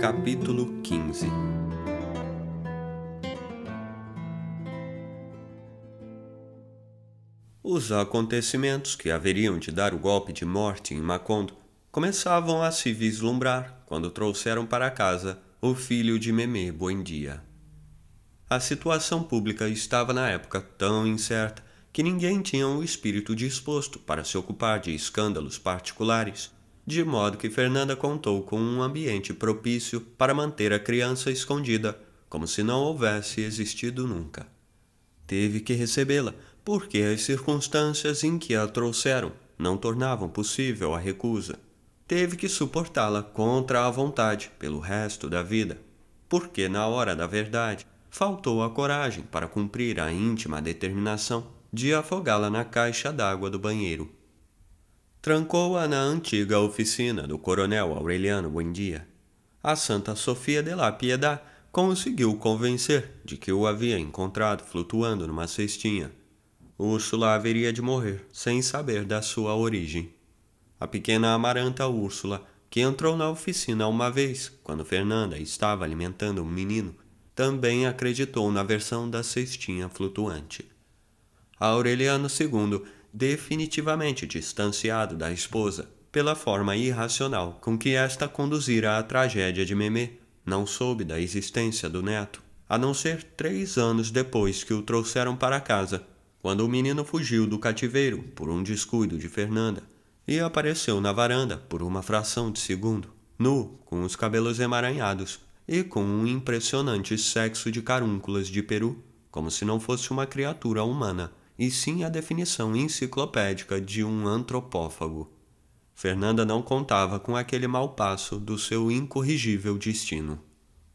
capítulo 15 Os acontecimentos que haveriam de dar o golpe de morte em Macondo começavam a se vislumbrar quando trouxeram para casa o filho de Memê Buendia. A situação pública estava na época tão incerta que ninguém tinha o um espírito disposto para se ocupar de escândalos particulares de modo que Fernanda contou com um ambiente propício para manter a criança escondida, como se não houvesse existido nunca. Teve que recebê-la, porque as circunstâncias em que a trouxeram não tornavam possível a recusa. Teve que suportá-la contra a vontade pelo resto da vida, porque na hora da verdade faltou a coragem para cumprir a íntima determinação de afogá-la na caixa d'água do banheiro. Trancou-a na antiga oficina do coronel Aureliano Buendia. A Santa Sofia de la Piedad conseguiu convencer de que o havia encontrado flutuando numa cestinha. Úrsula haveria de morrer, sem saber da sua origem. A pequena amaranta Úrsula, que entrou na oficina uma vez, quando Fernanda estava alimentando um menino, também acreditou na versão da cestinha flutuante. Aureliano II definitivamente distanciado da esposa pela forma irracional com que esta conduzira a tragédia de Memê. Não soube da existência do neto, a não ser três anos depois que o trouxeram para casa, quando o menino fugiu do cativeiro por um descuido de Fernanda e apareceu na varanda por uma fração de segundo, nu, com os cabelos emaranhados e com um impressionante sexo de carúnculas de peru, como se não fosse uma criatura humana e sim a definição enciclopédica de um antropófago. Fernanda não contava com aquele mau passo do seu incorrigível destino.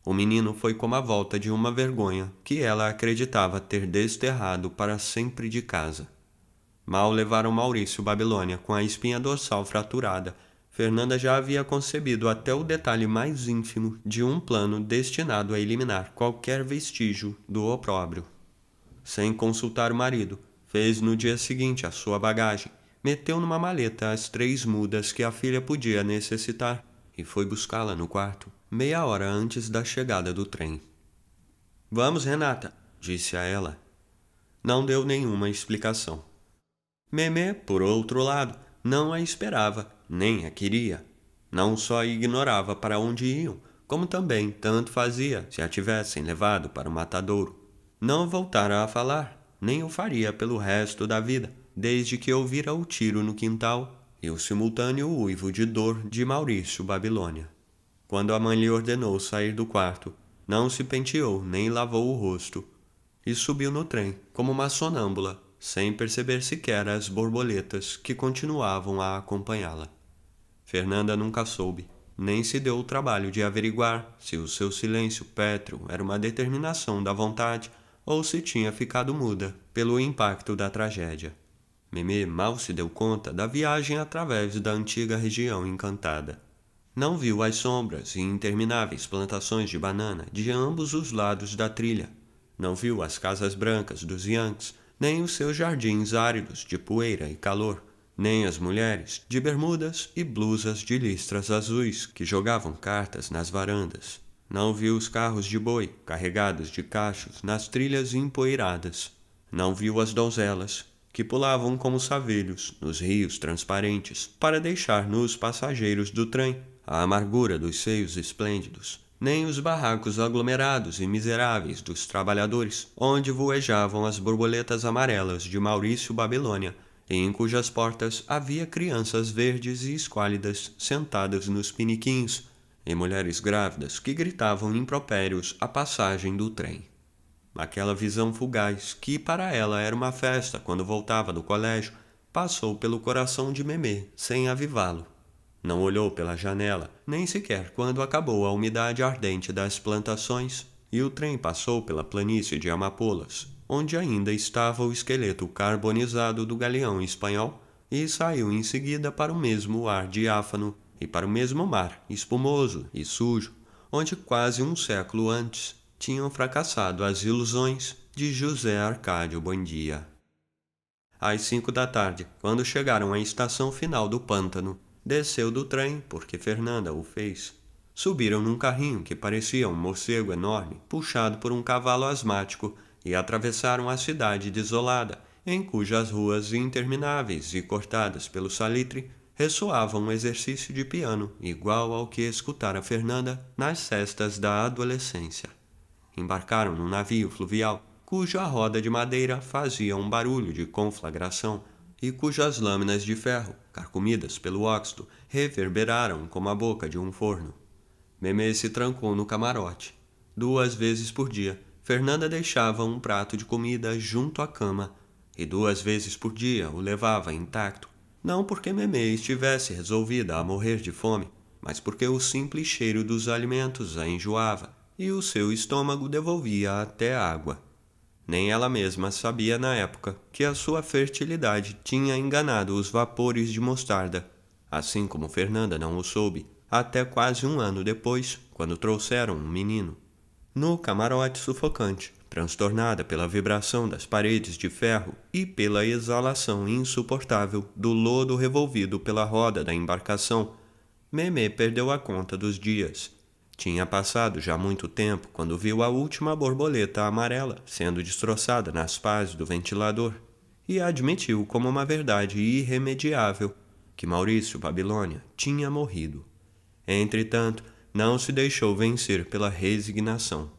O menino foi como a volta de uma vergonha que ela acreditava ter desterrado para sempre de casa. Mal levaram Maurício Babilônia com a espinha dorsal fraturada, Fernanda já havia concebido até o detalhe mais ínfimo de um plano destinado a eliminar qualquer vestígio do opróbrio. Sem consultar o marido, Fez no dia seguinte a sua bagagem, meteu numa maleta as três mudas que a filha podia necessitar e foi buscá-la no quarto, meia hora antes da chegada do trem. Vamos, Renata, disse a ela. Não deu nenhuma explicação. Memê, por outro lado, não a esperava, nem a queria. Não só ignorava para onde iam, como também tanto fazia se a tivessem levado para o matadouro. Não voltara a falar, nem o faria pelo resto da vida, desde que ouvira o tiro no quintal e o simultâneo uivo de dor de Maurício Babilônia. Quando a mãe lhe ordenou sair do quarto, não se penteou nem lavou o rosto e subiu no trem como uma sonâmbula, sem perceber sequer as borboletas que continuavam a acompanhá-la. Fernanda nunca soube, nem se deu o trabalho de averiguar se o seu silêncio pétreo era uma determinação da vontade ou se tinha ficado muda pelo impacto da tragédia. Mimi mal se deu conta da viagem através da antiga região encantada. Não viu as sombras e intermináveis plantações de banana de ambos os lados da trilha. Não viu as casas brancas dos Yanks, nem os seus jardins áridos de poeira e calor, nem as mulheres de bermudas e blusas de listras azuis que jogavam cartas nas varandas não viu os carros de boi, carregados de cachos, nas trilhas empoeiradas. Não viu as donzelas, que pulavam como savelhos nos rios transparentes, para deixar nos passageiros do trem a amargura dos seios esplêndidos, nem os barracos aglomerados e miseráveis dos trabalhadores, onde voejavam as borboletas amarelas de Maurício Babilônia, em cujas portas havia crianças verdes e esquálidas sentadas nos piniquins, em mulheres grávidas que gritavam impropérios à passagem do trem. Aquela visão fugaz, que para ela era uma festa quando voltava do colégio, passou pelo coração de Memê, sem avivá-lo. Não olhou pela janela, nem sequer quando acabou a umidade ardente das plantações e o trem passou pela planície de Amapolas, onde ainda estava o esqueleto carbonizado do galeão espanhol, e saiu em seguida para o mesmo ar diáfano e para o mesmo mar, espumoso e sujo, onde quase um século antes tinham fracassado as ilusões de José Arcádio Buendia. Às cinco da tarde, quando chegaram à estação final do pântano, desceu do trem, porque Fernanda o fez. Subiram num carrinho que parecia um morcego enorme, puxado por um cavalo asmático, e atravessaram a cidade desolada, em cujas ruas intermináveis e cortadas pelo salitre ressoava um exercício de piano igual ao que escutara Fernanda nas cestas da adolescência. Embarcaram num navio fluvial cuja roda de madeira fazia um barulho de conflagração e cujas lâminas de ferro, carcomidas pelo óxido, reverberaram como a boca de um forno. Memê se trancou no camarote. Duas vezes por dia, Fernanda deixava um prato de comida junto à cama e duas vezes por dia o levava intacto não porque Memê estivesse resolvida a morrer de fome, mas porque o simples cheiro dos alimentos a enjoava e o seu estômago devolvia até água. Nem ela mesma sabia na época que a sua fertilidade tinha enganado os vapores de mostarda, assim como Fernanda não o soube até quase um ano depois, quando trouxeram um menino. No camarote sufocante, transtornada pela vibração das paredes de ferro e pela exalação insuportável do lodo revolvido pela roda da embarcação, Memê perdeu a conta dos dias. Tinha passado já muito tempo quando viu a última borboleta amarela sendo destroçada nas pás do ventilador e admitiu como uma verdade irremediável que Maurício Babilônia tinha morrido. Entretanto, não se deixou vencer pela resignação.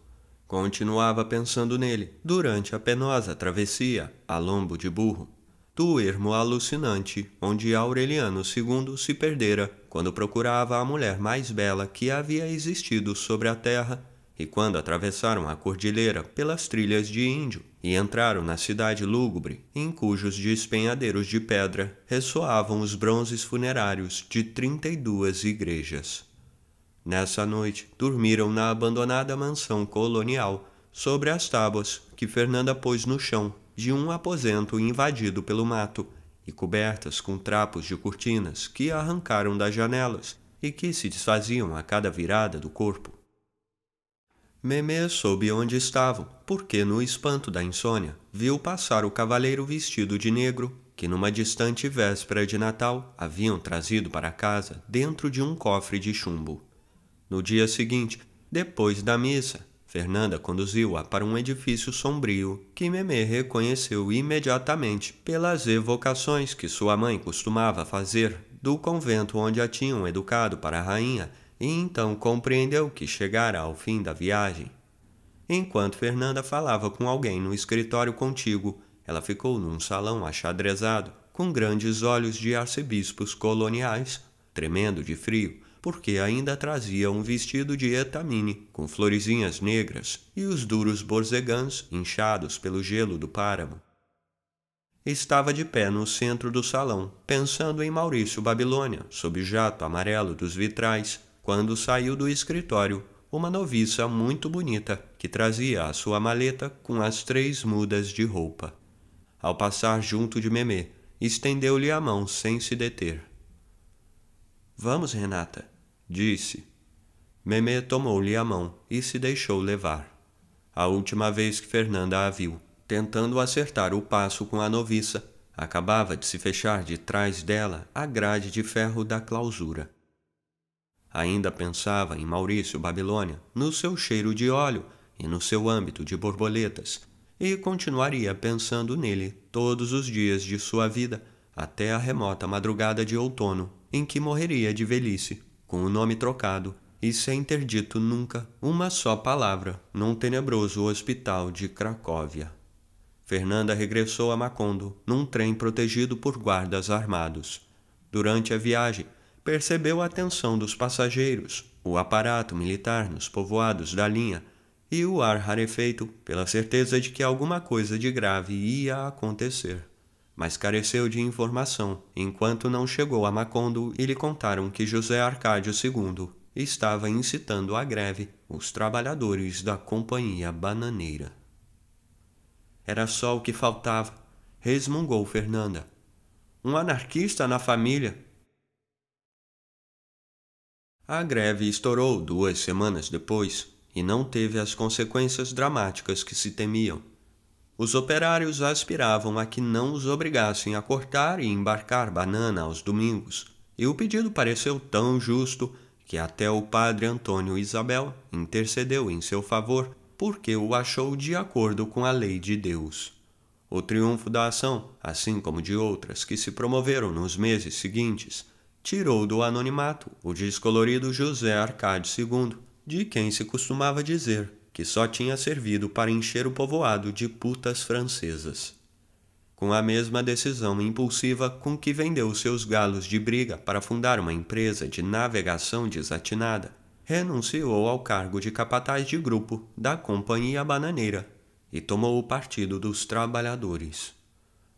Continuava pensando nele durante a penosa travessia a lombo de burro, do ermo alucinante onde Aureliano II se perdera quando procurava a mulher mais bela que havia existido sobre a terra e quando atravessaram a cordilheira pelas trilhas de Índio e entraram na cidade lúgubre, em cujos despenhadeiros de pedra ressoavam os bronzes funerários de trinta e duas igrejas. Nessa noite, dormiram na abandonada mansão colonial, sobre as tábuas que Fernanda pôs no chão de um aposento invadido pelo mato e cobertas com trapos de cortinas que arrancaram das janelas e que se desfaziam a cada virada do corpo. Memê soube onde estavam, porque, no espanto da insônia, viu passar o cavaleiro vestido de negro que, numa distante véspera de Natal, haviam trazido para casa dentro de um cofre de chumbo. No dia seguinte, depois da missa, Fernanda conduziu-a para um edifício sombrio que Memê reconheceu imediatamente pelas evocações que sua mãe costumava fazer do convento onde a tinham educado para a rainha e então compreendeu que chegara ao fim da viagem. Enquanto Fernanda falava com alguém no escritório contíguo, ela ficou num salão achadrezado, com grandes olhos de arcebispos coloniais, tremendo de frio, porque ainda trazia um vestido de etamine, com florezinhas negras e os duros borzegãs inchados pelo gelo do páramo. Estava de pé no centro do salão, pensando em Maurício Babilônia, sob jato amarelo dos vitrais, quando saiu do escritório uma noviça muito bonita, que trazia a sua maleta com as três mudas de roupa. Ao passar junto de Memê, estendeu-lhe a mão sem se deter. Vamos, Renata, Disse. Memê tomou-lhe a mão e se deixou levar. A última vez que Fernanda a viu, tentando acertar o passo com a noviça, acabava de se fechar de trás dela a grade de ferro da clausura. Ainda pensava em Maurício Babilônia, no seu cheiro de óleo e no seu âmbito de borboletas, e continuaria pensando nele todos os dias de sua vida até a remota madrugada de outono em que morreria de velhice com o nome trocado. e sem é ter dito nunca, uma só palavra, num tenebroso hospital de Cracóvia. Fernanda regressou a Macondo, num trem protegido por guardas armados. Durante a viagem, percebeu a atenção dos passageiros, o aparato militar nos povoados da linha e o ar rarefeito pela certeza de que alguma coisa de grave ia acontecer mas careceu de informação, enquanto não chegou a Macondo e lhe contaram que José Arcádio II estava incitando à greve os trabalhadores da Companhia Bananeira. Era só o que faltava, resmungou Fernanda. Um anarquista na família. A greve estourou duas semanas depois e não teve as consequências dramáticas que se temiam. Os operários aspiravam a que não os obrigassem a cortar e embarcar banana aos domingos, e o pedido pareceu tão justo que até o padre Antônio Isabel intercedeu em seu favor, porque o achou de acordo com a lei de Deus. O triunfo da ação, assim como de outras que se promoveram nos meses seguintes, tirou do anonimato o descolorido José Arcade II, de quem se costumava dizer que só tinha servido para encher o povoado de putas francesas. Com a mesma decisão impulsiva com que vendeu seus galos de briga para fundar uma empresa de navegação desatinada, renunciou ao cargo de capataz de grupo da Companhia Bananeira e tomou o partido dos trabalhadores.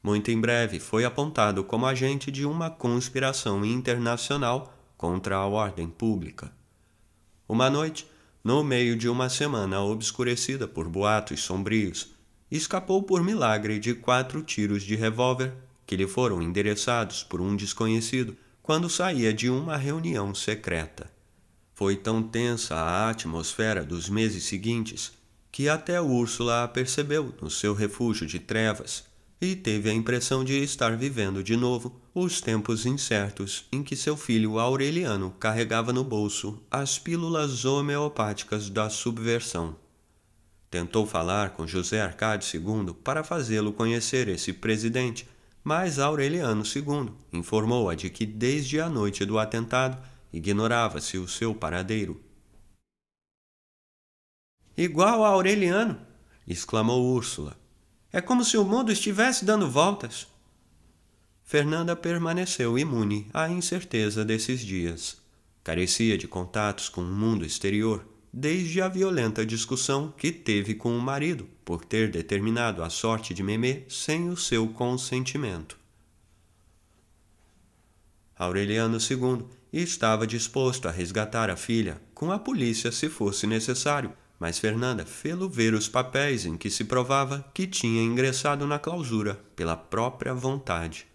Muito em breve foi apontado como agente de uma conspiração internacional contra a ordem pública. Uma noite, no meio de uma semana obscurecida por boatos sombrios, escapou por milagre de quatro tiros de revólver que lhe foram endereçados por um desconhecido quando saía de uma reunião secreta. Foi tão tensa a atmosfera dos meses seguintes que até Úrsula a percebeu no seu refúgio de trevas e teve a impressão de estar vivendo de novo os tempos incertos em que seu filho Aureliano carregava no bolso as pílulas homeopáticas da subversão. Tentou falar com José Arcádio II para fazê-lo conhecer esse presidente, mas Aureliano II informou-a de que desde a noite do atentado ignorava-se o seu paradeiro. Igual a Aureliano! exclamou Úrsula, é como se o mundo estivesse dando voltas. Fernanda permaneceu imune à incerteza desses dias. Carecia de contatos com o mundo exterior desde a violenta discussão que teve com o marido por ter determinado a sorte de Memê sem o seu consentimento. Aureliano II estava disposto a resgatar a filha com a polícia se fosse necessário, mas Fernanda fê-lo ver os papéis em que se provava que tinha ingressado na clausura, pela própria vontade.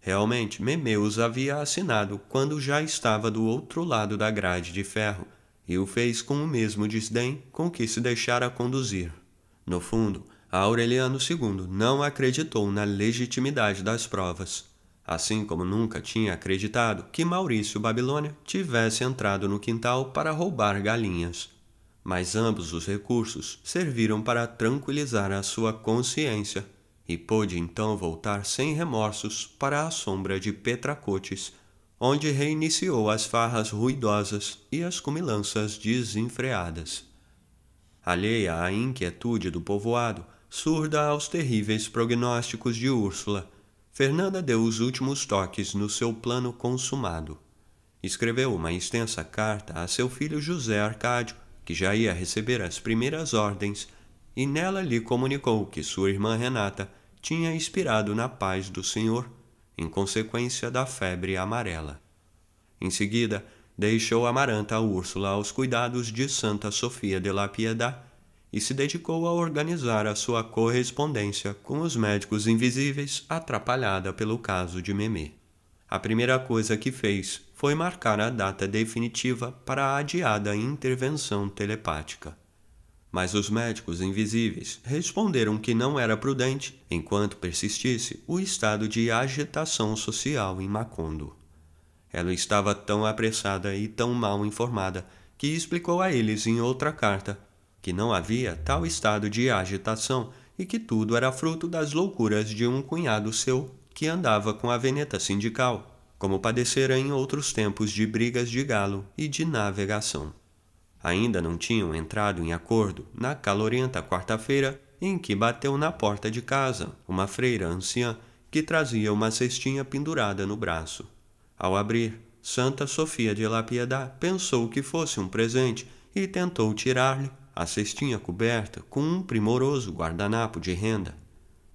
Realmente, Memeu os havia assinado quando já estava do outro lado da grade de ferro, e o fez com o mesmo desdém com que se deixara conduzir. No fundo, Aureliano II não acreditou na legitimidade das provas, assim como nunca tinha acreditado que Maurício Babilônia tivesse entrado no quintal para roubar galinhas mas ambos os recursos serviram para tranquilizar a sua consciência e pôde então voltar sem remorsos para a sombra de Petracotes, onde reiniciou as farras ruidosas e as cumilanças desenfreadas. Alheia à inquietude do povoado, surda aos terríveis prognósticos de Úrsula, Fernanda deu os últimos toques no seu plano consumado. Escreveu uma extensa carta a seu filho José Arcádio, que já ia receber as primeiras ordens, e nela lhe comunicou que sua irmã Renata tinha expirado na paz do Senhor, em consequência da febre amarela. Em seguida, deixou Amaranta a Úrsula aos cuidados de Santa Sofia de la Piedade e se dedicou a organizar a sua correspondência com os médicos invisíveis atrapalhada pelo caso de Memê. A primeira coisa que fez foi marcar a data definitiva para a adiada intervenção telepática. Mas os médicos invisíveis responderam que não era prudente, enquanto persistisse, o estado de agitação social em Macondo. Ela estava tão apressada e tão mal informada que explicou a eles em outra carta que não havia tal estado de agitação e que tudo era fruto das loucuras de um cunhado seu que andava com a veneta sindical como padecera em outros tempos de brigas de galo e de navegação. Ainda não tinham entrado em acordo na calorenta quarta-feira em que bateu na porta de casa uma freira anciã que trazia uma cestinha pendurada no braço. Ao abrir, Santa Sofia de La Piedade pensou que fosse um presente e tentou tirar-lhe a cestinha coberta com um primoroso guardanapo de renda.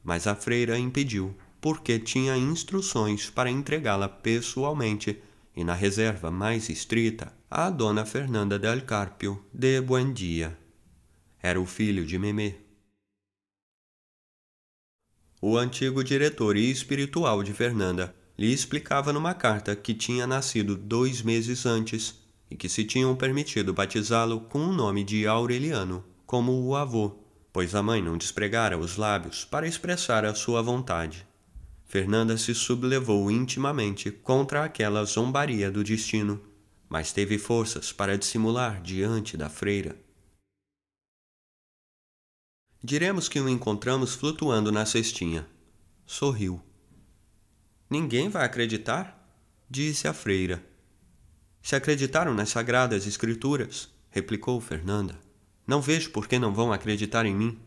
Mas a freira impediu porque tinha instruções para entregá-la pessoalmente e na reserva mais estrita à dona Fernanda de Carpio de Buendia. Era o filho de Memê. O antigo diretor e espiritual de Fernanda lhe explicava numa carta que tinha nascido dois meses antes e que se tinham permitido batizá-lo com o nome de Aureliano, como o avô, pois a mãe não despregara os lábios para expressar a sua vontade. Fernanda se sublevou intimamente contra aquela zombaria do destino, mas teve forças para dissimular diante da freira. Diremos que o encontramos flutuando na cestinha. Sorriu. Ninguém vai acreditar? disse a freira. Se acreditaram nas sagradas escrituras, replicou Fernanda. Não vejo por que não vão acreditar em mim.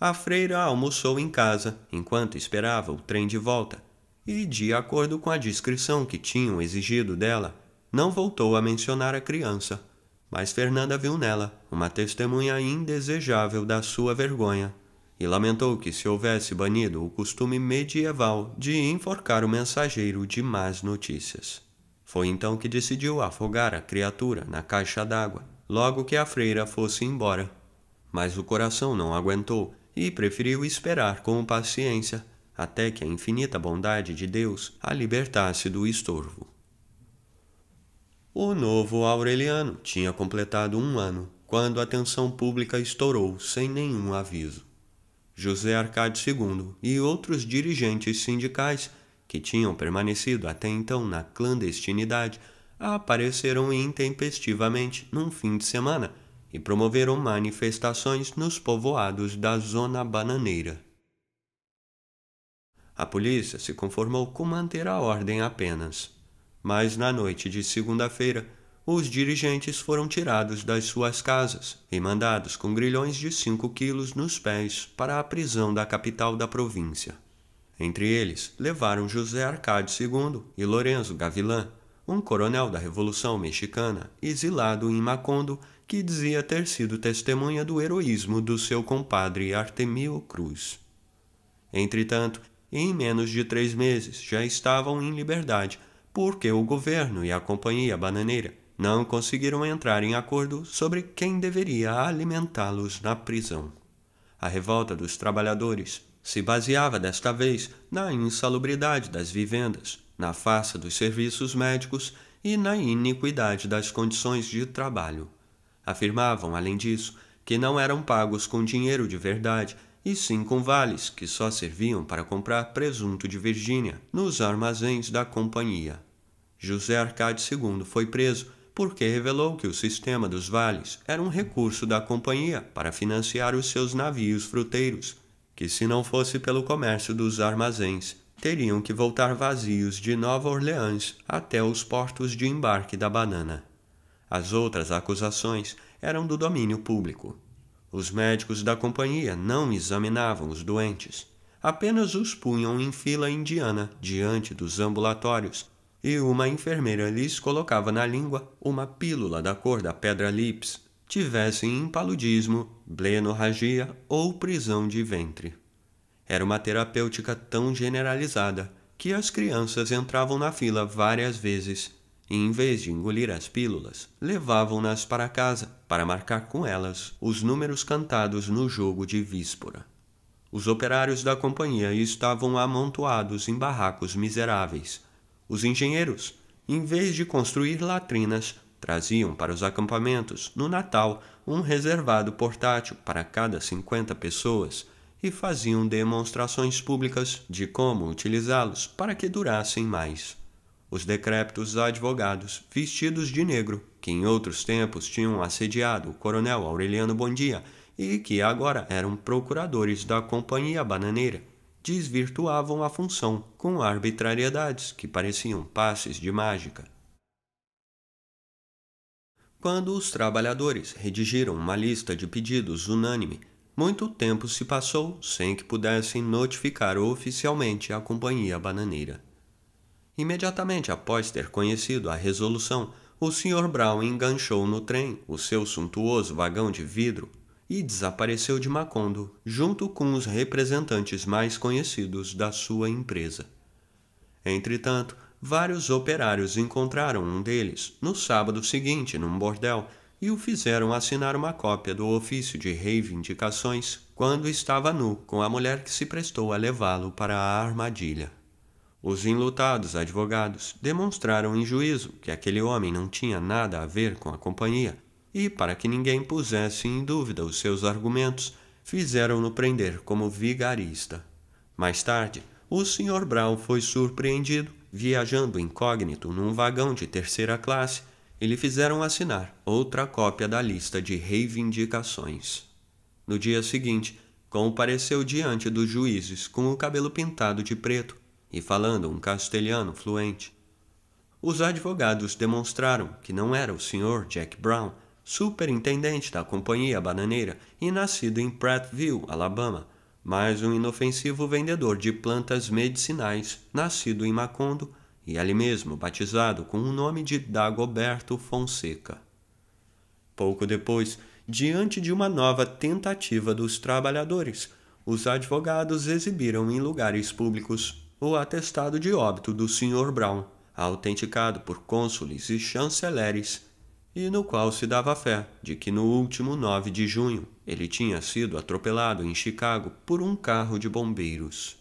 A freira almoçou em casa, enquanto esperava o trem de volta, e, de acordo com a descrição que tinham exigido dela, não voltou a mencionar a criança. Mas Fernanda viu nela uma testemunha indesejável da sua vergonha e lamentou que se houvesse banido o costume medieval de enforcar o mensageiro de más notícias. Foi então que decidiu afogar a criatura na caixa d'água, logo que a freira fosse embora. Mas o coração não aguentou e preferiu esperar com paciência até que a infinita bondade de Deus a libertasse do estorvo. O novo Aureliano tinha completado um ano quando a tensão pública estourou sem nenhum aviso. José Arcádio II e outros dirigentes sindicais, que tinham permanecido até então na clandestinidade, apareceram intempestivamente num fim de semana e promoveram manifestações nos povoados da zona bananeira. A polícia se conformou com manter a ordem apenas, mas na noite de segunda-feira, os dirigentes foram tirados das suas casas e mandados com grilhões de 5 quilos nos pés para a prisão da capital da província. Entre eles, levaram José Arcádio II e Lorenzo Gavilan, um coronel da Revolução Mexicana, exilado em Macondo que dizia ter sido testemunha do heroísmo do seu compadre Artemio Cruz. Entretanto, em menos de três meses já estavam em liberdade, porque o governo e a companhia bananeira não conseguiram entrar em acordo sobre quem deveria alimentá-los na prisão. A revolta dos trabalhadores se baseava desta vez na insalubridade das vivendas, na farsa dos serviços médicos e na iniquidade das condições de trabalho. Afirmavam, além disso, que não eram pagos com dinheiro de verdade, e sim com vales, que só serviam para comprar presunto de Virgínia nos armazéns da companhia. José Arcade II foi preso porque revelou que o sistema dos vales era um recurso da companhia para financiar os seus navios fruteiros, que se não fosse pelo comércio dos armazéns, teriam que voltar vazios de Nova Orleans até os portos de embarque da banana. As outras acusações eram do domínio público. Os médicos da companhia não examinavam os doentes, apenas os punham em fila indiana diante dos ambulatórios e uma enfermeira lhes colocava na língua uma pílula da cor da pedra lips, tivessem impaludismo, blenorragia ou prisão de ventre. Era uma terapêutica tão generalizada que as crianças entravam na fila várias vezes e, em vez de engolir as pílulas, levavam-nas para casa para marcar com elas os números cantados no jogo de víspora. Os operários da companhia estavam amontoados em barracos miseráveis. Os engenheiros, em vez de construir latrinas, traziam para os acampamentos, no Natal, um reservado portátil para cada 50 pessoas e faziam demonstrações públicas de como utilizá-los para que durassem mais os decrépitos advogados, vestidos de negro, que em outros tempos tinham assediado o coronel Aureliano Bondia e que agora eram procuradores da Companhia Bananeira, desvirtuavam a função com arbitrariedades que pareciam passes de mágica. Quando os trabalhadores redigiram uma lista de pedidos unânime, muito tempo se passou sem que pudessem notificar oficialmente a Companhia Bananeira. Imediatamente após ter conhecido a resolução, o Sr. Brown enganchou no trem o seu suntuoso vagão de vidro e desapareceu de Macondo, junto com os representantes mais conhecidos da sua empresa. Entretanto, vários operários encontraram um deles no sábado seguinte num bordel e o fizeram assinar uma cópia do ofício de reivindicações quando estava nu com a mulher que se prestou a levá-lo para a armadilha. Os enlutados advogados demonstraram em juízo que aquele homem não tinha nada a ver com a companhia e, para que ninguém pusesse em dúvida os seus argumentos, fizeram-no prender como vigarista. Mais tarde, o Sr. Brown foi surpreendido viajando incógnito num vagão de terceira classe e lhe fizeram assinar outra cópia da lista de reivindicações. No dia seguinte, compareceu diante dos juízes com o cabelo pintado de preto e falando um castelhano fluente. Os advogados demonstraram que não era o Sr. Jack Brown, superintendente da Companhia Bananeira e nascido em Prattville, Alabama, mas um inofensivo vendedor de plantas medicinais, nascido em Macondo e ali mesmo batizado com o nome de Dagoberto Fonseca. Pouco depois, diante de uma nova tentativa dos trabalhadores, os advogados exibiram em lugares públicos o atestado de óbito do Sr. Brown, autenticado por cônsules e chanceleres, e no qual se dava fé de que no último 9 de junho ele tinha sido atropelado em Chicago por um carro de bombeiros.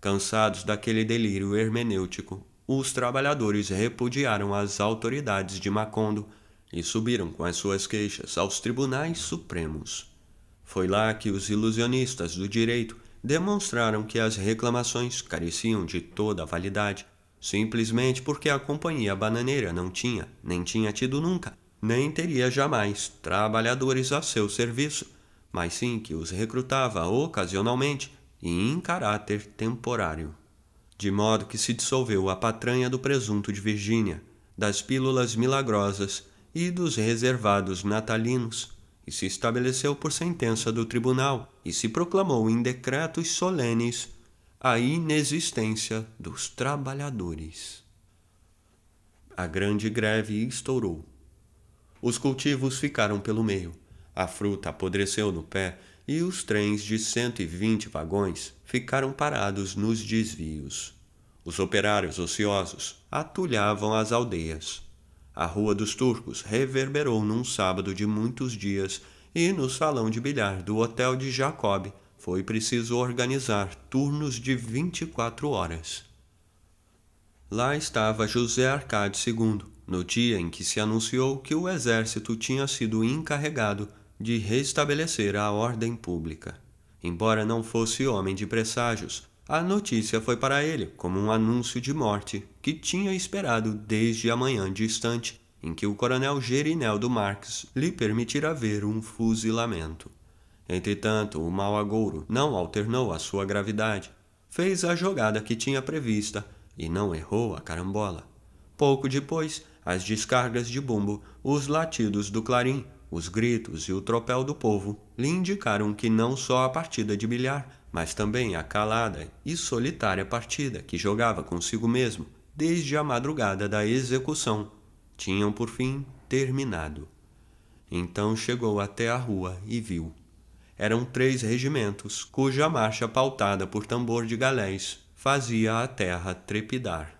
Cansados daquele delírio hermenêutico, os trabalhadores repudiaram as autoridades de Macondo e subiram com as suas queixas aos tribunais supremos. Foi lá que os ilusionistas do direito demonstraram que as reclamações careciam de toda a validade, simplesmente porque a companhia bananeira não tinha, nem tinha tido nunca, nem teria jamais trabalhadores a seu serviço, mas sim que os recrutava ocasionalmente e em caráter temporário. De modo que se dissolveu a patranha do presunto de Virgínia, das pílulas milagrosas e dos reservados natalinos e se estabeleceu por sentença do tribunal e se proclamou em decretos solenes a inexistência dos trabalhadores. A grande greve estourou. Os cultivos ficaram pelo meio, a fruta apodreceu no pé e os trens de 120 vagões ficaram parados nos desvios. Os operários ociosos atulhavam as aldeias. A Rua dos Turcos reverberou num sábado de muitos dias e no salão de bilhar do hotel de Jacob foi preciso organizar turnos de 24 horas. Lá estava José Arcádio II, no dia em que se anunciou que o exército tinha sido encarregado de restabelecer a ordem pública. Embora não fosse homem de presságios, a notícia foi para ele como um anúncio de morte que tinha esperado desde a manhã distante em que o coronel Gerinel do Marques lhe permitira ver um fuzilamento. Entretanto, o mau agouro não alternou a sua gravidade. Fez a jogada que tinha prevista e não errou a carambola. Pouco depois, as descargas de bumbo, os latidos do clarim os gritos e o tropel do povo lhe indicaram que não só a partida de bilhar, mas também a calada e solitária partida que jogava consigo mesmo desde a madrugada da execução tinham por fim terminado. Então chegou até a rua e viu. Eram três regimentos, cuja marcha pautada por tambor de galés fazia a terra trepidar.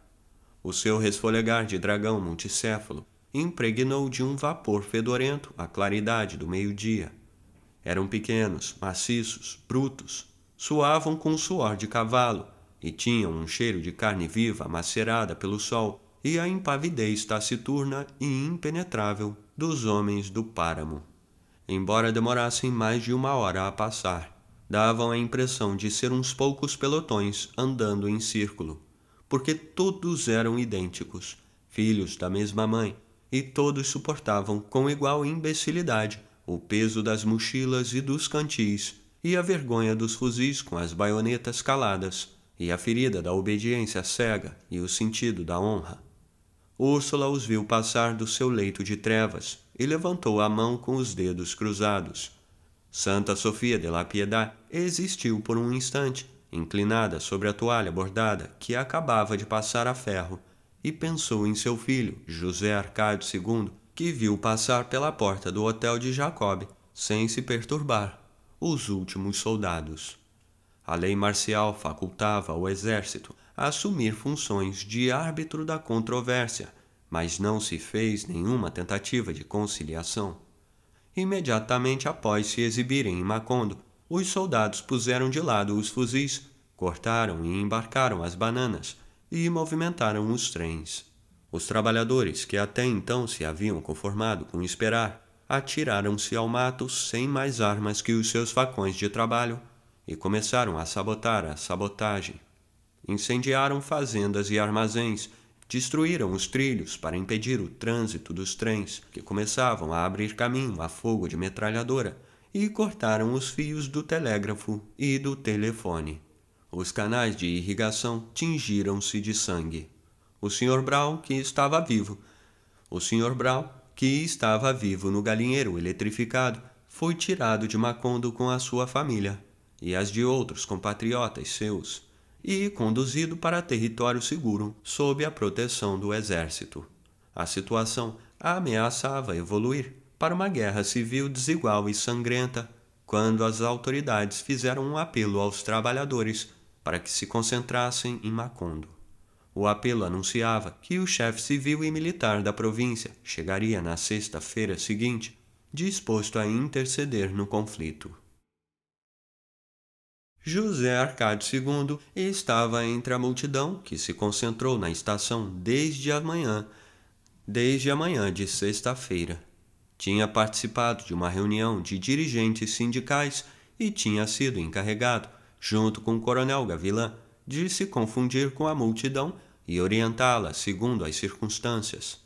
O seu resfolegar de dragão multicéfalo impregnou de um vapor fedorento a claridade do meio-dia. Eram pequenos, maciços, brutos, suavam com suor de cavalo e tinham um cheiro de carne viva macerada pelo sol e a impavidez taciturna e impenetrável dos homens do páramo. Embora demorassem mais de uma hora a passar, davam a impressão de ser uns poucos pelotões andando em círculo, porque todos eram idênticos, filhos da mesma mãe, e todos suportavam com igual imbecilidade o peso das mochilas e dos cantis, e a vergonha dos fuzis com as baionetas caladas, e a ferida da obediência cega e o sentido da honra. Úrsula os viu passar do seu leito de trevas e levantou a mão com os dedos cruzados. Santa Sofia de la Piedade existiu por um instante, inclinada sobre a toalha bordada que acabava de passar a ferro, e pensou em seu filho, José Arcádio II, que viu passar pela porta do hotel de Jacob, sem se perturbar, os últimos soldados. A lei marcial facultava ao exército assumir funções de árbitro da controvérsia, mas não se fez nenhuma tentativa de conciliação. Imediatamente após se exibirem em Macondo, os soldados puseram de lado os fuzis, cortaram e embarcaram as bananas, e movimentaram os trens. Os trabalhadores, que até então se haviam conformado com esperar, atiraram-se ao mato sem mais armas que os seus facões de trabalho e começaram a sabotar a sabotagem. Incendiaram fazendas e armazéns, destruíram os trilhos para impedir o trânsito dos trens, que começavam a abrir caminho a fogo de metralhadora, e cortaram os fios do telégrafo e do telefone. Os canais de irrigação tingiram-se de sangue. O Sr. Brown, que estava vivo. O Sr. Brown, que estava vivo no galinheiro eletrificado, foi tirado de Macondo com a sua família e as de outros compatriotas seus e conduzido para território seguro sob a proteção do exército. A situação ameaçava evoluir para uma guerra civil desigual e sangrenta quando as autoridades fizeram um apelo aos trabalhadores para que se concentrassem em Macondo. O apelo anunciava que o chefe civil e militar da província chegaria na sexta-feira seguinte, disposto a interceder no conflito. José Arcádio II estava entre a multidão que se concentrou na estação desde a manhã, desde amanhã, de sexta-feira. Tinha participado de uma reunião de dirigentes sindicais e tinha sido encarregado junto com o coronel Gavilan, de se confundir com a multidão e orientá-la segundo as circunstâncias.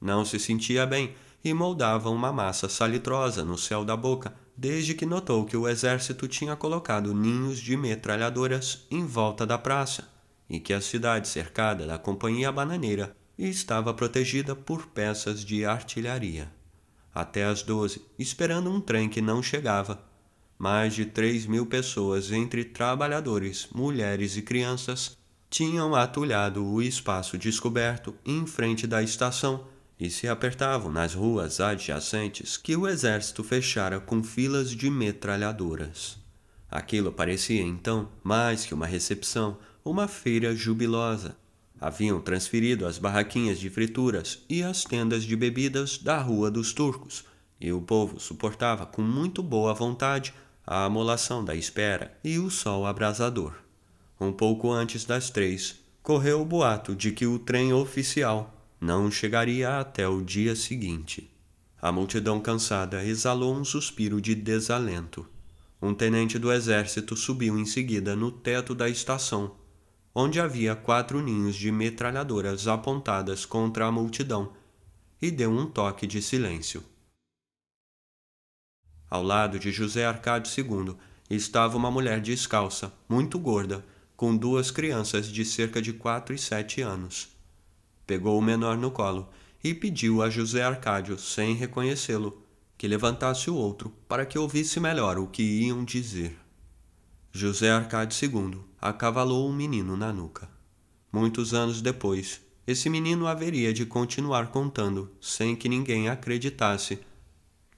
Não se sentia bem e moldava uma massa salitrosa no céu da boca desde que notou que o exército tinha colocado ninhos de metralhadoras em volta da praça e que a cidade cercada da Companhia Bananeira estava protegida por peças de artilharia. Até às doze, esperando um trem que não chegava, mais de 3 mil pessoas, entre trabalhadores, mulheres e crianças, tinham atulhado o espaço descoberto em frente da estação e se apertavam nas ruas adjacentes que o exército fechara com filas de metralhadoras. Aquilo parecia então mais que uma recepção, uma feira jubilosa. Haviam transferido as barraquinhas de frituras e as tendas de bebidas da Rua dos Turcos, e o povo suportava com muito boa vontade a amolação da espera e o sol abrasador. Um pouco antes das três, correu o boato de que o trem oficial não chegaria até o dia seguinte. A multidão cansada exalou um suspiro de desalento. Um tenente do exército subiu em seguida no teto da estação, onde havia quatro ninhos de metralhadoras apontadas contra a multidão, e deu um toque de silêncio. Ao lado de José Arcádio II estava uma mulher descalça, muito gorda, com duas crianças de cerca de quatro e sete anos. Pegou o menor no colo e pediu a José Arcádio, sem reconhecê-lo, que levantasse o outro para que ouvisse melhor o que iam dizer. José Arcádio II acavalou um menino na nuca. Muitos anos depois, esse menino haveria de continuar contando, sem que ninguém acreditasse,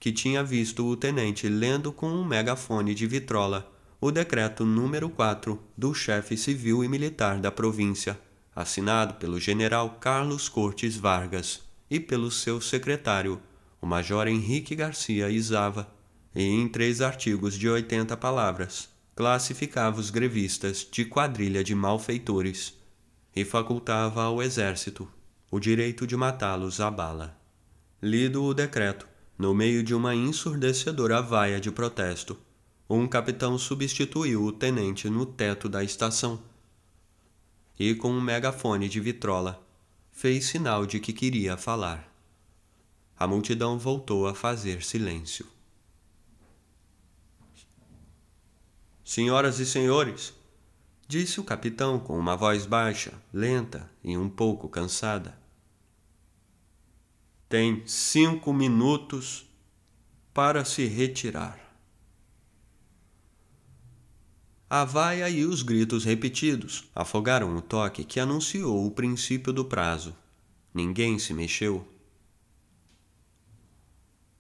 que tinha visto o tenente lendo com um megafone de vitrola o decreto número 4 do chefe civil e militar da província, assinado pelo general Carlos Cortes Vargas e pelo seu secretário, o major Henrique Garcia Izava, e em três artigos de 80 palavras, classificava os grevistas de quadrilha de malfeitores e facultava ao exército o direito de matá-los à bala. Lido o decreto, no meio de uma ensurdecedora vaia de protesto, um capitão substituiu o tenente no teto da estação e, com um megafone de vitrola, fez sinal de que queria falar. A multidão voltou a fazer silêncio. Senhoras e senhores, disse o capitão com uma voz baixa, lenta e um pouco cansada tem cinco minutos para se retirar. A vaia e os gritos repetidos afogaram o toque que anunciou o princípio do prazo. Ninguém se mexeu.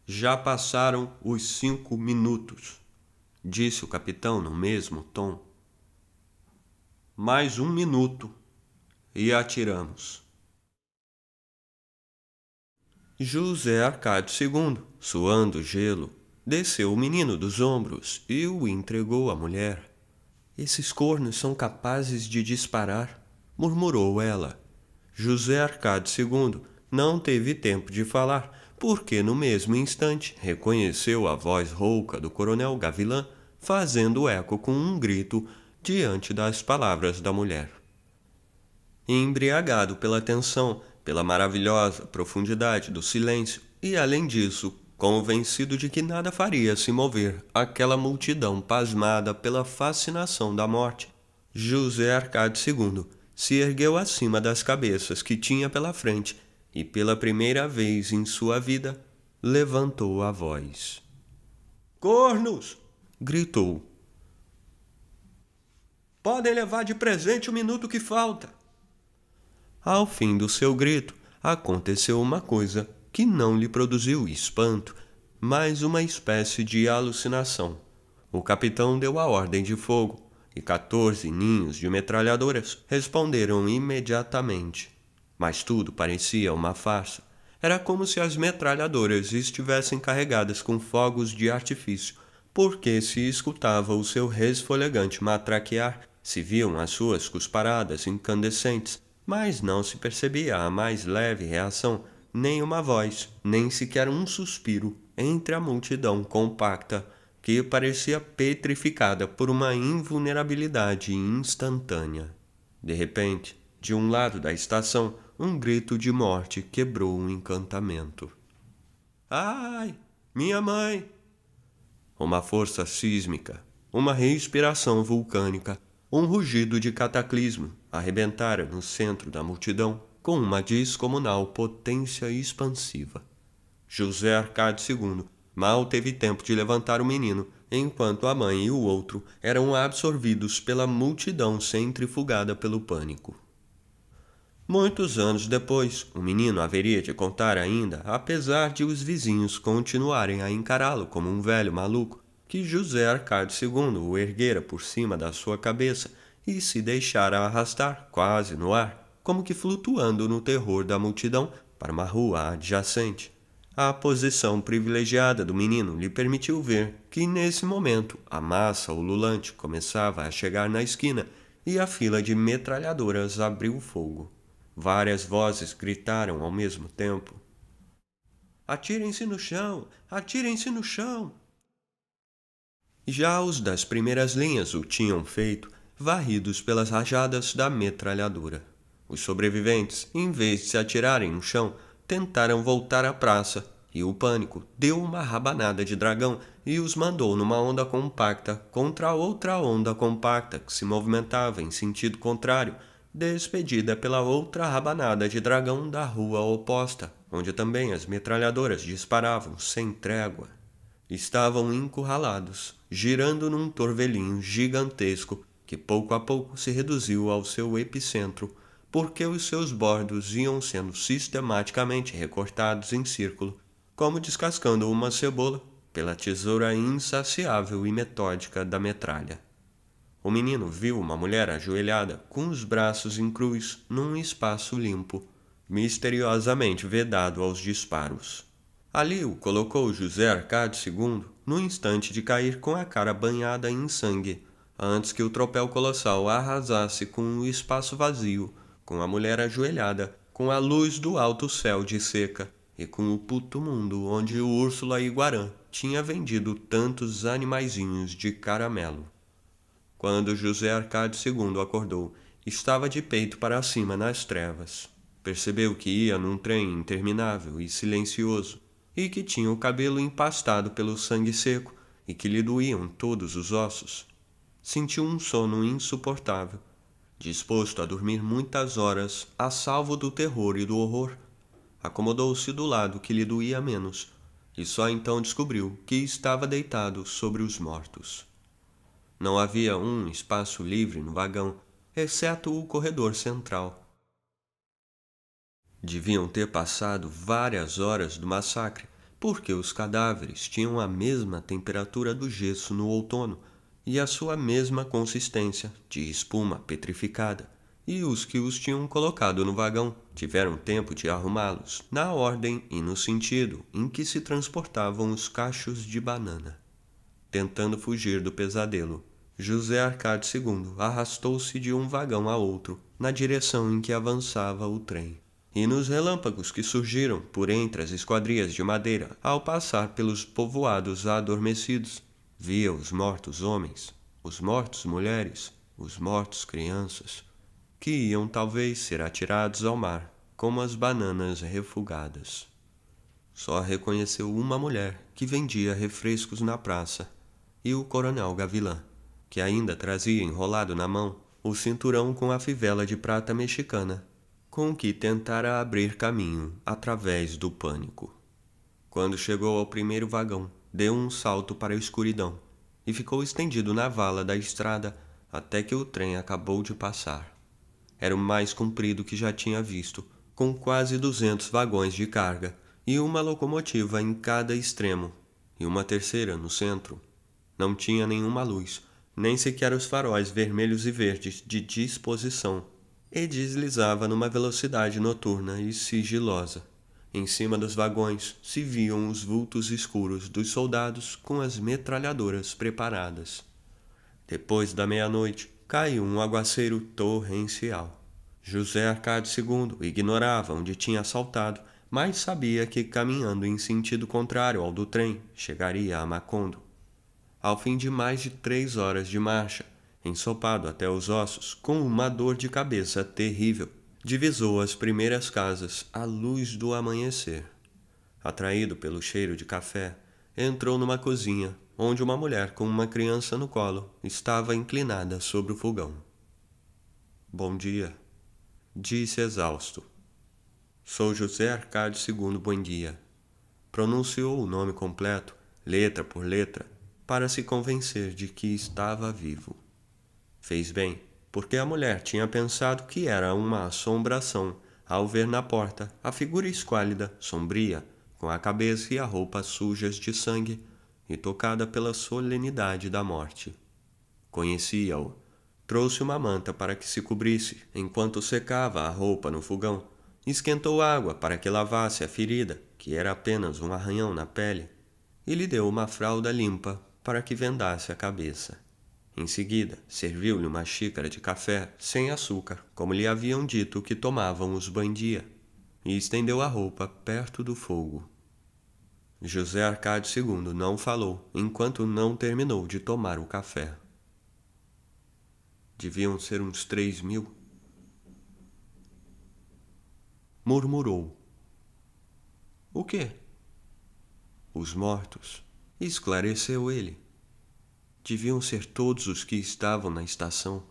Já passaram os cinco minutos, disse o capitão no mesmo tom. Mais um minuto e atiramos. José Arcado II, suando gelo, desceu o menino dos ombros e o entregou à mulher. Esses cornos são capazes de disparar, murmurou ela. José Arcado II não teve tempo de falar, porque no mesmo instante reconheceu a voz rouca do coronel Gavilã fazendo eco com um grito diante das palavras da mulher. Embriagado pela tensão, pela maravilhosa profundidade do silêncio, e além disso, convencido de que nada faria se mover aquela multidão pasmada pela fascinação da morte, José Arcade II se ergueu acima das cabeças que tinha pela frente e, pela primeira vez em sua vida, levantou a voz. Cornos! gritou. Podem levar de presente o minuto que falta. Ao fim do seu grito, aconteceu uma coisa que não lhe produziu espanto, mas uma espécie de alucinação. O capitão deu a ordem de fogo e 14 ninhos de metralhadoras responderam imediatamente. Mas tudo parecia uma farsa. Era como se as metralhadoras estivessem carregadas com fogos de artifício, porque se escutava o seu resfolegante matraquear, se viam as suas cusparadas incandescentes mas não se percebia a mais leve reação, nem uma voz, nem sequer um suspiro entre a multidão compacta, que parecia petrificada por uma invulnerabilidade instantânea. De repente, de um lado da estação, um grito de morte quebrou o um encantamento. Ai, minha mãe! Uma força sísmica, uma respiração vulcânica, um rugido de cataclismo, arrebentara no centro da multidão com uma descomunal potência expansiva. José Arcade II mal teve tempo de levantar o menino, enquanto a mãe e o outro eram absorvidos pela multidão centrifugada pelo pânico. Muitos anos depois, o menino haveria de contar ainda, apesar de os vizinhos continuarem a encará-lo como um velho maluco, que José Arcade II o erguera por cima da sua cabeça e se deixara arrastar, quase no ar, como que flutuando no terror da multidão, para uma rua adjacente. A posição privilegiada do menino lhe permitiu ver que, nesse momento, a massa ululante começava a chegar na esquina e a fila de metralhadoras abriu fogo. Várias vozes gritaram ao mesmo tempo: Atirem-se no chão! Atirem-se no chão! Já os das primeiras linhas o tinham feito, varridos pelas rajadas da metralhadora. Os sobreviventes, em vez de se atirarem no chão, tentaram voltar à praça, e o pânico deu uma rabanada de dragão e os mandou numa onda compacta contra outra onda compacta que se movimentava em sentido contrário, despedida pela outra rabanada de dragão da rua oposta, onde também as metralhadoras disparavam sem trégua. Estavam encurralados, girando num torvelinho gigantesco que pouco a pouco se reduziu ao seu epicentro, porque os seus bordos iam sendo sistematicamente recortados em círculo, como descascando uma cebola pela tesoura insaciável e metódica da metralha. O menino viu uma mulher ajoelhada com os braços em cruz num espaço limpo, misteriosamente vedado aos disparos. Ali o colocou José Arcade II no instante de cair com a cara banhada em sangue, antes que o tropel colossal arrasasse com o espaço vazio, com a mulher ajoelhada, com a luz do alto céu de seca e com o puto mundo onde o Úrsula Iguarã tinha vendido tantos animaizinhos de caramelo. Quando José Arcádio II acordou, estava de peito para cima nas trevas. Percebeu que ia num trem interminável e silencioso, e que tinha o cabelo empastado pelo sangue seco e que lhe doíam todos os ossos sentiu um sono insuportável, disposto a dormir muitas horas, a salvo do terror e do horror. Acomodou-se do lado que lhe doía menos, e só então descobriu que estava deitado sobre os mortos. Não havia um espaço livre no vagão, exceto o corredor central. Deviam ter passado várias horas do massacre, porque os cadáveres tinham a mesma temperatura do gesso no outono, e a sua mesma consistência, de espuma petrificada, e os que os tinham colocado no vagão tiveram tempo de arrumá-los, na ordem e no sentido em que se transportavam os cachos de banana. Tentando fugir do pesadelo, José Arcade II arrastou-se de um vagão a outro, na direção em que avançava o trem. E nos relâmpagos que surgiram por entre as esquadrias de madeira ao passar pelos povoados adormecidos, Via os mortos homens, os mortos mulheres, os mortos crianças, que iam talvez ser atirados ao mar, como as bananas refugadas. Só reconheceu uma mulher que vendia refrescos na praça e o coronel Gavilã, que ainda trazia enrolado na mão o cinturão com a fivela de prata mexicana, com que tentara abrir caminho através do pânico. Quando chegou ao primeiro vagão, deu um salto para a escuridão e ficou estendido na vala da estrada até que o trem acabou de passar. Era o mais comprido que já tinha visto, com quase duzentos vagões de carga e uma locomotiva em cada extremo e uma terceira no centro. Não tinha nenhuma luz, nem sequer os faróis vermelhos e verdes de disposição, e deslizava numa velocidade noturna e sigilosa. Em cima dos vagões se viam os vultos escuros dos soldados com as metralhadoras preparadas. Depois da meia-noite, caiu um aguaceiro torrencial. José Arcade II ignorava onde tinha assaltado, mas sabia que caminhando em sentido contrário ao do trem, chegaria a Macondo. Ao fim de mais de três horas de marcha, ensopado até os ossos, com uma dor de cabeça terrível, divisou as primeiras casas à luz do amanhecer. Atraído pelo cheiro de café, entrou numa cozinha onde uma mulher com uma criança no colo estava inclinada sobre o fogão. Bom dia, disse exausto. Sou José Arcade II Buendia. Pronunciou o nome completo, letra por letra, para se convencer de que estava vivo. Fez bem porque a mulher tinha pensado que era uma assombração ao ver na porta a figura esquálida, sombria, com a cabeça e a roupa sujas de sangue e tocada pela solenidade da morte. Conhecia-o. Trouxe uma manta para que se cobrisse enquanto secava a roupa no fogão. Esquentou água para que lavasse a ferida, que era apenas um arranhão na pele, e lhe deu uma fralda limpa para que vendasse a cabeça. Em seguida, serviu-lhe uma xícara de café sem açúcar, como lhe haviam dito que tomavam os bandia, e estendeu a roupa perto do fogo. José Arcádio II não falou enquanto não terminou de tomar o café. Deviam ser uns três mil. Murmurou. O quê? Os mortos. Esclareceu ele. Deviam ser todos os que estavam na estação.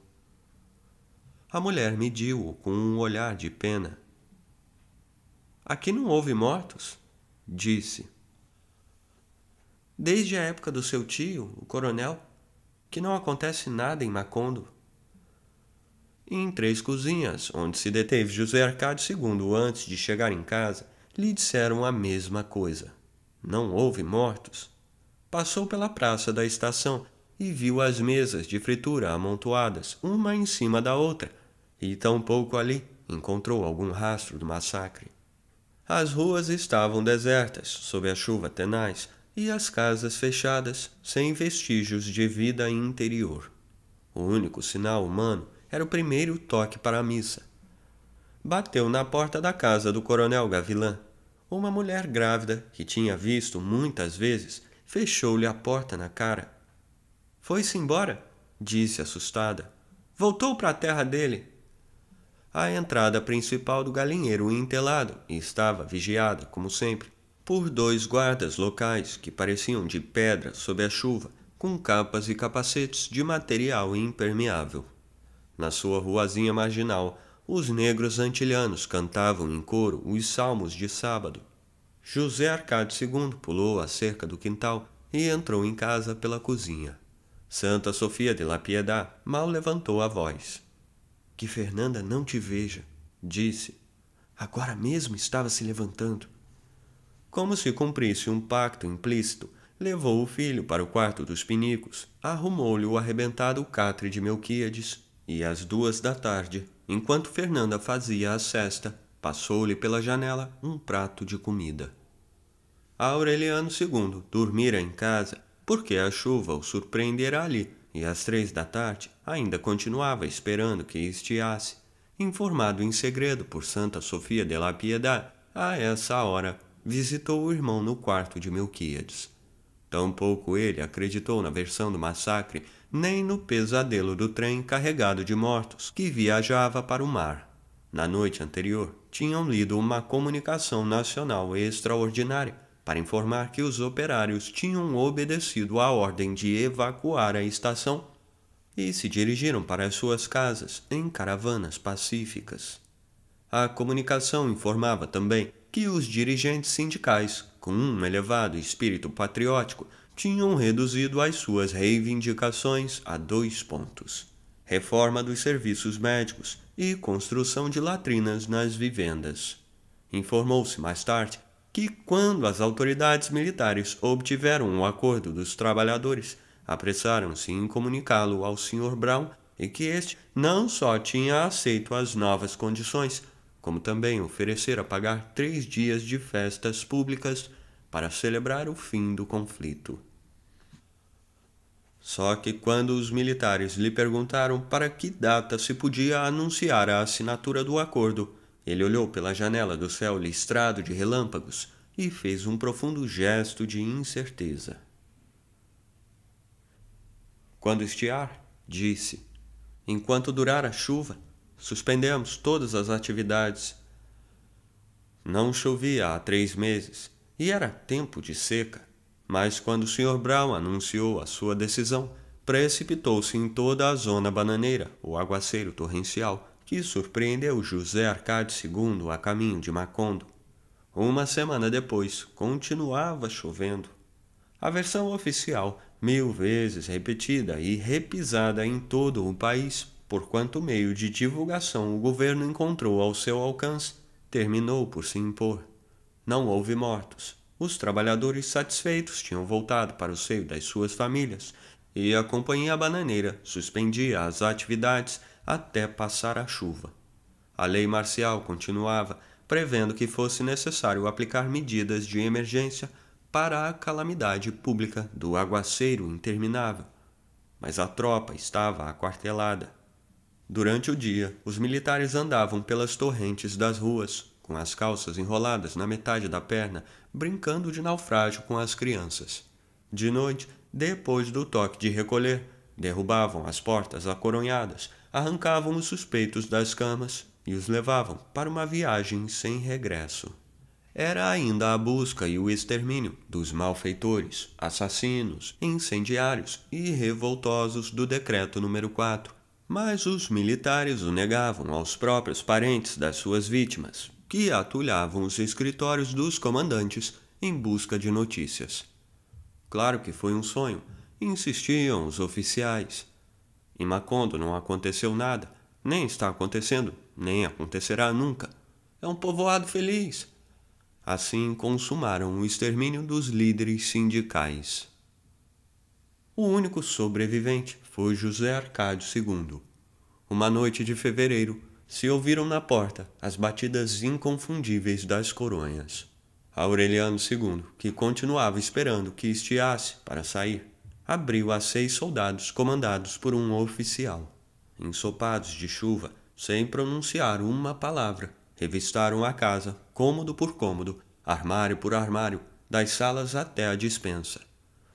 A mulher mediu-o com um olhar de pena. Aqui não houve mortos, disse. Desde a época do seu tio, o coronel, que não acontece nada em Macondo. Em três cozinhas, onde se deteve José Arcádio II antes de chegar em casa, lhe disseram a mesma coisa. Não houve mortos. Passou pela praça da estação, e viu as mesas de fritura amontoadas uma em cima da outra, e tampouco ali encontrou algum rastro do massacre. As ruas estavam desertas sob a chuva tenaz e as casas fechadas, sem vestígios de vida interior. O único sinal humano era o primeiro toque para a missa. Bateu na porta da casa do coronel Gavilã. Uma mulher grávida, que tinha visto muitas vezes, fechou-lhe a porta na cara foi-se embora, disse assustada. Voltou para a terra dele. A entrada principal do galinheiro entelado estava vigiada, como sempre, por dois guardas locais que pareciam de pedra sob a chuva, com capas e capacetes de material impermeável. Na sua ruazinha marginal, os negros antilhanos cantavam em coro os salmos de sábado. José Arcade II pulou a cerca do quintal e entrou em casa pela cozinha. Santa Sofia de La Piedade mal levantou a voz. Que Fernanda não te veja, disse. Agora mesmo estava se levantando. Como se cumprisse um pacto implícito, levou o filho para o quarto dos pinicos, arrumou-lhe o arrebentado catre de Melquíades e, às duas da tarde, enquanto Fernanda fazia a cesta, passou-lhe pela janela um prato de comida. A Aureliano II dormira em casa porque a chuva o surpreendera ali, e às três da tarde ainda continuava esperando que estiasse, informado em segredo por Santa Sofia de la Piedade. A essa hora, visitou o irmão no quarto de Melquíades. Tampouco ele acreditou na versão do massacre, nem no pesadelo do trem carregado de mortos que viajava para o mar. Na noite anterior, tinham lido uma comunicação nacional extraordinária para informar que os operários tinham obedecido à ordem de evacuar a estação e se dirigiram para as suas casas em caravanas pacíficas. A comunicação informava também que os dirigentes sindicais, com um elevado espírito patriótico, tinham reduzido as suas reivindicações a dois pontos: reforma dos serviços médicos e construção de latrinas nas vivendas. Informou-se mais tarde que, quando as autoridades militares obtiveram o acordo dos trabalhadores, apressaram-se em comunicá-lo ao Sr. Brown e que este não só tinha aceito as novas condições, como também oferecera pagar três dias de festas públicas para celebrar o fim do conflito. Só que quando os militares lhe perguntaram para que data se podia anunciar a assinatura do acordo, ele olhou pela janela do céu listrado de relâmpagos e fez um profundo gesto de incerteza. Quando estiar, disse, enquanto durar a chuva, suspendemos todas as atividades. Não chovia há três meses e era tempo de seca, mas quando o Sr. Brown anunciou a sua decisão, precipitou-se em toda a zona bananeira o aguaceiro torrencial que surpreendeu José Arcádio II a caminho de Macondo. Uma semana depois, continuava chovendo. A versão oficial, mil vezes repetida e repisada em todo o país, por quanto meio de divulgação o governo encontrou ao seu alcance, terminou por se impor. Não houve mortos. Os trabalhadores satisfeitos tinham voltado para o seio das suas famílias e a Companhia Bananeira suspendia as atividades até passar a chuva. A lei marcial continuava, prevendo que fosse necessário aplicar medidas de emergência para a calamidade pública do aguaceiro interminável. Mas a tropa estava aquartelada. Durante o dia, os militares andavam pelas torrentes das ruas, com as calças enroladas na metade da perna, brincando de naufrágio com as crianças. De noite, depois do toque de recolher, derrubavam as portas acoronhadas, arrancavam os suspeitos das camas e os levavam para uma viagem sem regresso. Era ainda a busca e o extermínio dos malfeitores, assassinos, incendiários e revoltosos do decreto número 4. Mas os militares o negavam aos próprios parentes das suas vítimas, que atulhavam os escritórios dos comandantes em busca de notícias. Claro que foi um sonho, insistiam os oficiais. Em Macondo não aconteceu nada, nem está acontecendo, nem acontecerá nunca. É um povoado feliz. Assim consumaram o extermínio dos líderes sindicais. O único sobrevivente foi José Arcádio II. Uma noite de fevereiro, se ouviram na porta as batidas inconfundíveis das coronhas. Aureliano II, que continuava esperando que estiasse para sair, abriu a seis soldados comandados por um oficial. Ensopados de chuva, sem pronunciar uma palavra, revistaram a casa, cômodo por cômodo, armário por armário, das salas até a dispensa.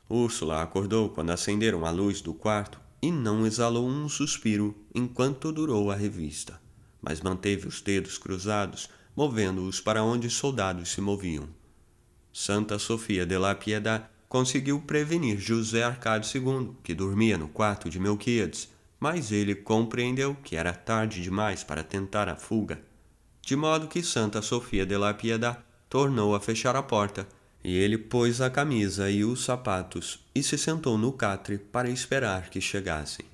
Úrsula acordou quando acenderam a luz do quarto e não exalou um suspiro enquanto durou a revista, mas manteve os dedos cruzados, movendo-os para onde os soldados se moviam. Santa Sofia de la Piedade conseguiu prevenir José Arcádio II, que dormia no quarto de Melquíades, mas ele compreendeu que era tarde demais para tentar a fuga, de modo que Santa Sofia de la Piedad tornou a fechar a porta, e ele pôs a camisa e os sapatos e se sentou no catre para esperar que chegassem.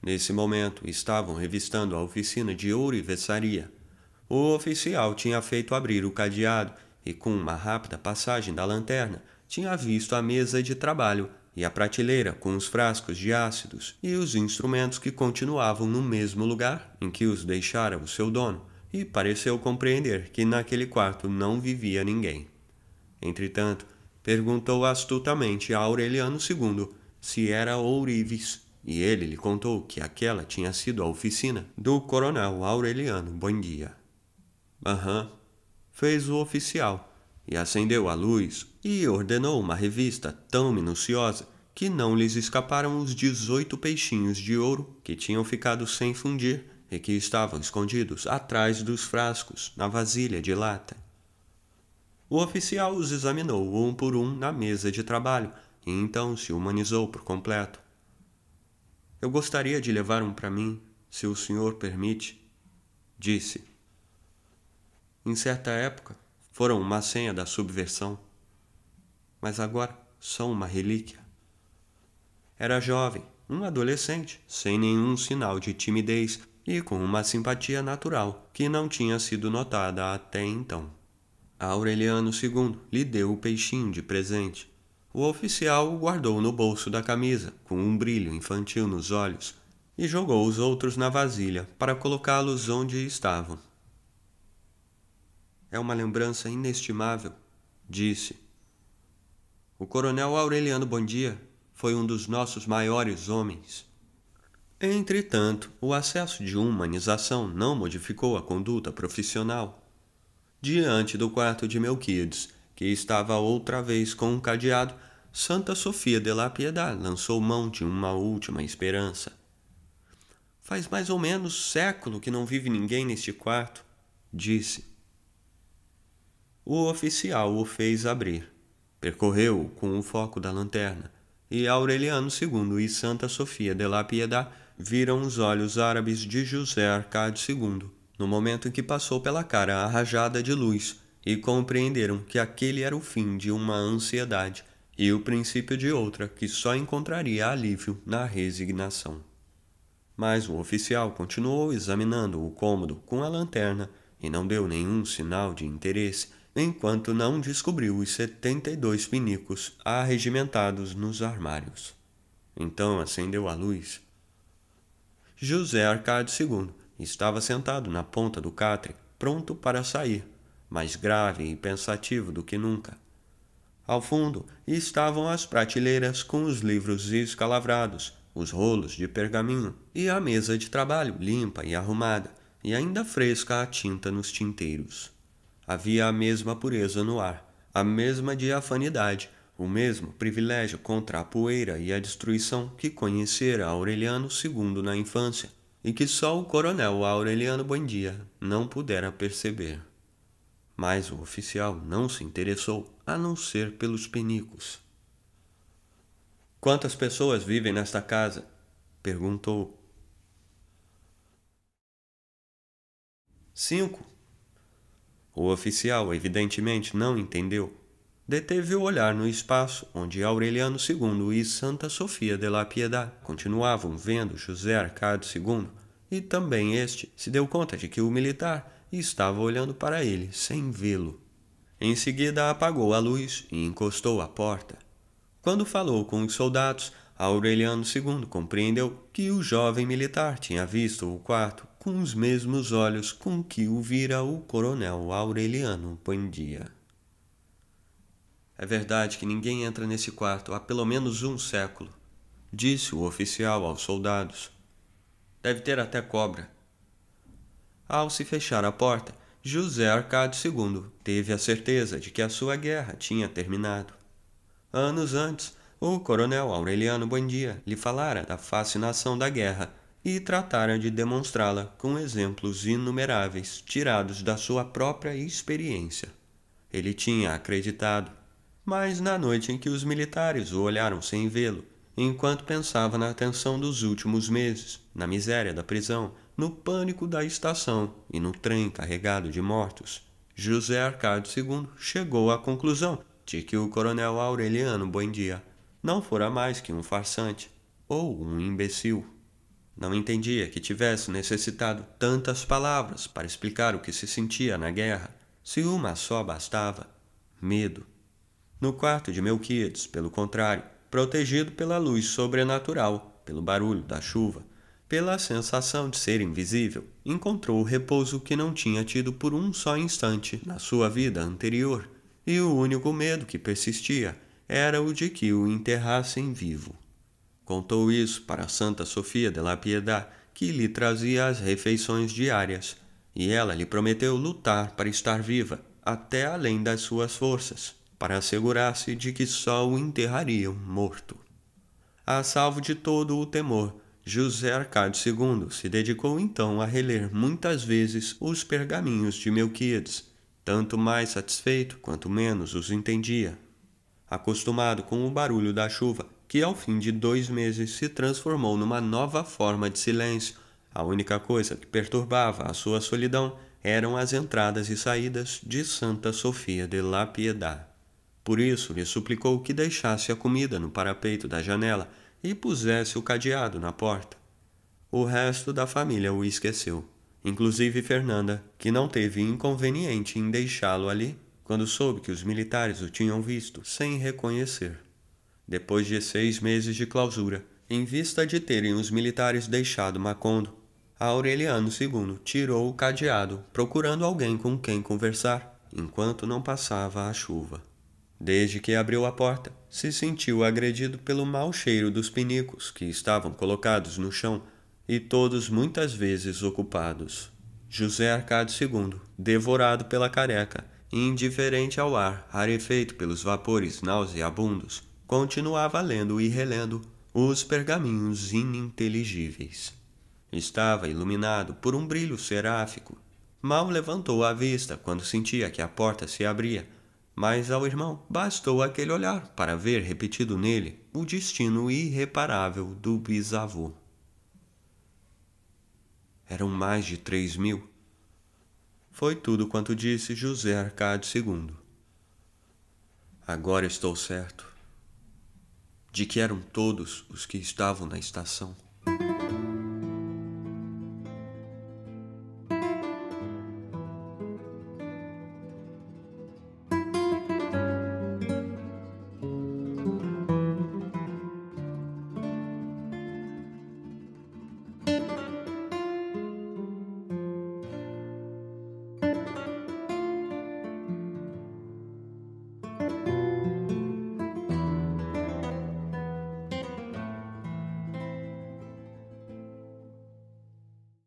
Nesse momento, estavam revistando a oficina de ouro e vessaria. O oficial tinha feito abrir o cadeado e, com uma rápida passagem da lanterna, tinha visto a mesa de trabalho e a prateleira com os frascos de ácidos e os instrumentos que continuavam no mesmo lugar em que os deixara o seu dono, e pareceu compreender que naquele quarto não vivia ninguém. Entretanto, perguntou astutamente a Aureliano II se era ourives, e ele lhe contou que aquela tinha sido a oficina do coronel Aureliano Bondia. Aham, fez o oficial e acendeu a luz e ordenou uma revista tão minuciosa que não lhes escaparam os 18 peixinhos de ouro que tinham ficado sem fundir e que estavam escondidos atrás dos frascos na vasilha de lata. O oficial os examinou um por um na mesa de trabalho e então se humanizou por completo. Eu gostaria de levar um para mim, se o senhor permite, disse. Em certa época, foram uma senha da subversão mas agora são uma relíquia. Era jovem, um adolescente, sem nenhum sinal de timidez e com uma simpatia natural que não tinha sido notada até então. Aureliano II lhe deu o peixinho de presente. O oficial o guardou no bolso da camisa, com um brilho infantil nos olhos, e jogou os outros na vasilha para colocá-los onde estavam. É uma lembrança inestimável, disse, o coronel Aureliano Bondia foi um dos nossos maiores homens. Entretanto, o acesso de humanização não modificou a conduta profissional. Diante do quarto de Melquides, que estava outra vez com um cadeado, Santa Sofia de la Piedade lançou mão de uma última esperança. Faz mais ou menos século que não vive ninguém neste quarto, disse. O oficial o fez abrir. Percorreu-o com o foco da lanterna, e Aureliano II e Santa Sofia de la Piedad viram os olhos árabes de José Arcádio II, no momento em que passou pela cara a rajada de luz, e compreenderam que aquele era o fim de uma ansiedade e o princípio de outra que só encontraria alívio na resignação. Mas o oficial continuou examinando o cômodo com a lanterna e não deu nenhum sinal de interesse enquanto não descobriu os 72 pinicos arregimentados nos armários. Então acendeu a luz. José Arcádio II estava sentado na ponta do catre, pronto para sair, mais grave e pensativo do que nunca. Ao fundo estavam as prateleiras com os livros escalavrados, os rolos de pergaminho e a mesa de trabalho limpa e arrumada, e ainda fresca a tinta nos tinteiros. Havia a mesma pureza no ar, a mesma diafanidade, o mesmo privilégio contra a poeira e a destruição que conhecera Aureliano II na infância e que só o coronel Aureliano Buendia não pudera perceber. Mas o oficial não se interessou a não ser pelos penicos. Quantas pessoas vivem nesta casa? perguntou. Cinco, o oficial, evidentemente, não entendeu. Deteve o olhar no espaço onde Aureliano II e Santa Sofia de la Piedade continuavam vendo José Arcado II, e também este se deu conta de que o militar estava olhando para ele sem vê-lo. Em seguida apagou a luz e encostou à porta. Quando falou com os soldados, Aureliano II compreendeu que o jovem militar tinha visto o quarto com os mesmos olhos com que o vira o coronel Aureliano Buendia. É verdade que ninguém entra nesse quarto há pelo menos um século, disse o oficial aos soldados. Deve ter até cobra. Ao se fechar a porta, José Arcádio II teve a certeza de que a sua guerra tinha terminado. Anos antes, o coronel Aureliano Buendia lhe falara da fascinação da guerra e tratara de demonstrá-la com exemplos inumeráveis tirados da sua própria experiência. Ele tinha acreditado. Mas na noite em que os militares o olharam sem vê-lo, enquanto pensava na tensão dos últimos meses, na miséria da prisão, no pânico da estação e no trem carregado de mortos, José Arcádio II chegou à conclusão de que o coronel Aureliano Buendia não fora mais que um farsante ou um imbecil. Não entendia que tivesse necessitado tantas palavras para explicar o que se sentia na guerra, se uma só bastava: medo. No quarto de Melquides, pelo contrário, protegido pela luz sobrenatural, pelo barulho da chuva, pela sensação de ser invisível, encontrou o repouso que não tinha tido por um só instante na sua vida anterior, e o único medo que persistia era o de que o enterrassem vivo. Contou isso para Santa Sofia de la Piedade, que lhe trazia as refeições diárias, e ela lhe prometeu lutar para estar viva, até além das suas forças, para assegurar-se de que só o enterrariam morto. A salvo de todo o temor, José Arcádio II se dedicou então a reler muitas vezes os pergaminhos de Melquíades, tanto mais satisfeito quanto menos os entendia. Acostumado com o barulho da chuva, que ao fim de dois meses se transformou numa nova forma de silêncio. A única coisa que perturbava a sua solidão eram as entradas e saídas de Santa Sofia de La Piedade. Por isso lhe suplicou que deixasse a comida no parapeito da janela e pusesse o cadeado na porta. O resto da família o esqueceu, inclusive Fernanda, que não teve inconveniente em deixá-lo ali quando soube que os militares o tinham visto sem reconhecer depois de seis meses de clausura, em vista de terem os militares deixado Macondo. Aureliano II tirou o cadeado, procurando alguém com quem conversar, enquanto não passava a chuva. Desde que abriu a porta, se sentiu agredido pelo mau cheiro dos pinicos que estavam colocados no chão e todos muitas vezes ocupados. José Arcádio II, devorado pela careca, indiferente ao ar, rarefeito pelos vapores nauseabundos, continuava lendo e relendo os pergaminhos ininteligíveis. Estava iluminado por um brilho seráfico. Mal levantou a vista quando sentia que a porta se abria, mas ao irmão bastou aquele olhar para ver repetido nele o destino irreparável do bisavô. Eram mais de três mil. Foi tudo quanto disse José Arcade II. Agora estou certo de que eram todos os que estavam na estação.